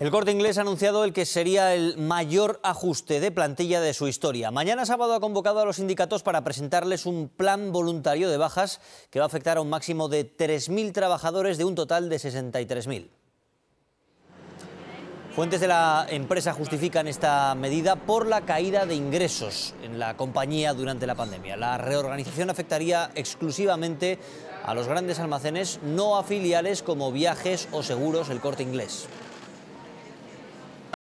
El corte inglés ha anunciado el que sería el mayor ajuste de plantilla de su historia. Mañana sábado ha convocado a los sindicatos para presentarles un plan voluntario de bajas que va a afectar a un máximo de 3.000 trabajadores de un total de 63.000. Fuentes de la empresa justifican esta medida por la caída de ingresos en la compañía durante la pandemia. La reorganización afectaría exclusivamente a los grandes almacenes, no a filiales como viajes o seguros, el corte inglés.